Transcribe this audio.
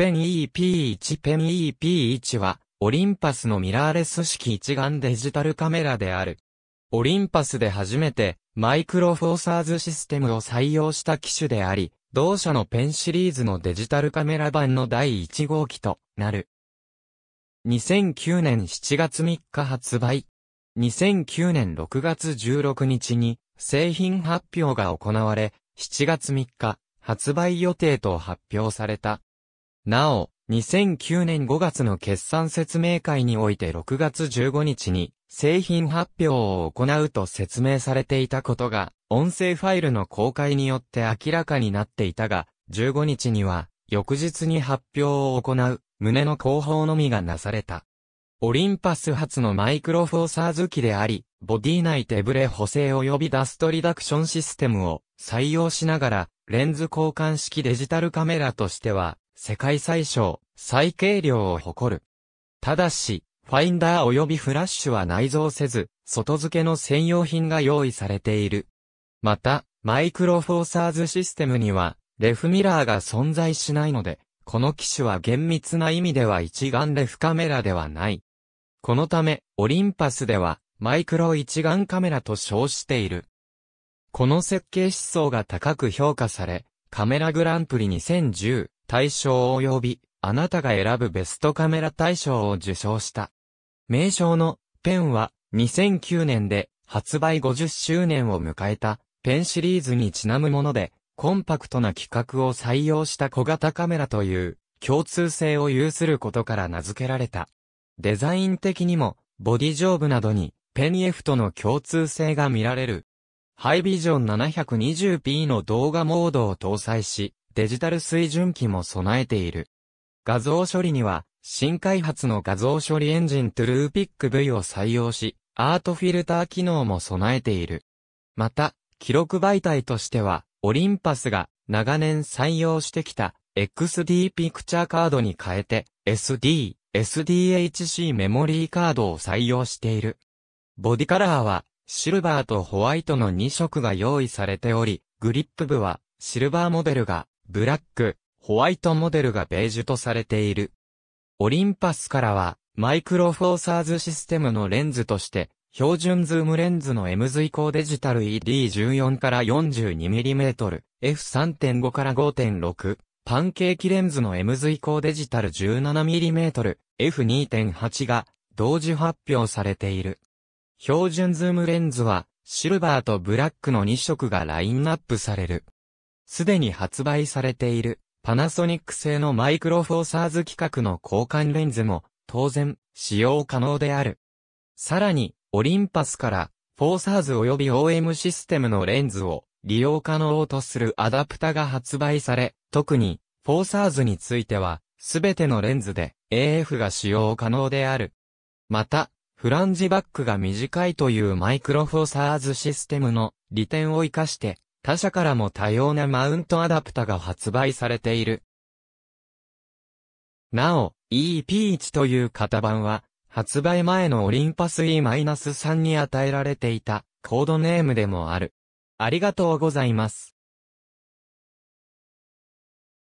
ペン EP1 ペン EP1 は、オリンパスのミラーレス式一眼デジタルカメラである。オリンパスで初めて、マイクロフォーサーズシステムを採用した機種であり、同社のペンシリーズのデジタルカメラ版の第1号機となる。2009年7月3日発売。2009年6月16日に製品発表が行われ、7月3日発売予定と発表された。なお、2009年5月の決算説明会において6月15日に製品発表を行うと説明されていたことが、音声ファイルの公開によって明らかになっていたが、15日には、翌日に発表を行う、旨の広報のみがなされた。オリンパス発のマイクロフォーサーズ機であり、ボディ内手ブレ補正及びダストリダクションシステムを採用しながら、レンズ交換式デジタルカメラとしては、世界最小、最軽量を誇る。ただし、ファインダー及びフラッシュは内蔵せず、外付けの専用品が用意されている。また、マイクロフォーサーズシステムには、レフミラーが存在しないので、この機種は厳密な意味では一眼レフカメラではない。このため、オリンパスでは、マイクロ一眼カメラと称している。この設計思想が高く評価され、カメラグランプリ2010大賞及び、あなたが選ぶベストカメラ大賞を受賞した。名称のペンは2009年で発売50周年を迎えたペンシリーズにちなむもので、コンパクトな規格を採用した小型カメラという共通性を有することから名付けられた。デザイン的にもボディ上部などにペン F との共通性が見られる。ハイビジョン 720p の動画モードを搭載し、デジタル水準機も備えている。画像処理には、新開発の画像処理エンジントゥルーピック V を採用し、アートフィルター機能も備えている。また、記録媒体としては、オリンパスが長年採用してきた XD ピクチャーカードに変えて SD、SDHC メモリーカードを採用している。ボディカラーはシルバーとホワイトの2色が用意されており、グリップ部はシルバーモデルがブラック、ホワイトモデルがベージュとされている。オリンパスからは、マイクロフォーサーズシステムのレンズとして、標準ズームレンズの M 随行デジタル ED14 から 42mm、F3.5 から5.6、パンケーキレンズの M 随行デジタル 17mm、F2.8 が同時発表されている。標準ズームレンズは、シルバーとブラックの2色がラインナップされる。すでに発売されているパナソニック製のマイクロフォーサーズ規格の交換レンズも当然使用可能である。さらにオリンパスからフォーサーズ及び OM システムのレンズを利用可能とするアダプタが発売され、特にフォーサーズについてはすべてのレンズで AF が使用可能である。また、フランジバックが短いというマイクロフォーサーズシステムの利点を活かして、他社からも多様なマウントアダプタが発売されている。なお、EP1 という型番は、発売前のオリンパス E-3 に与えられていたコードネームでもある。ありがとうございます。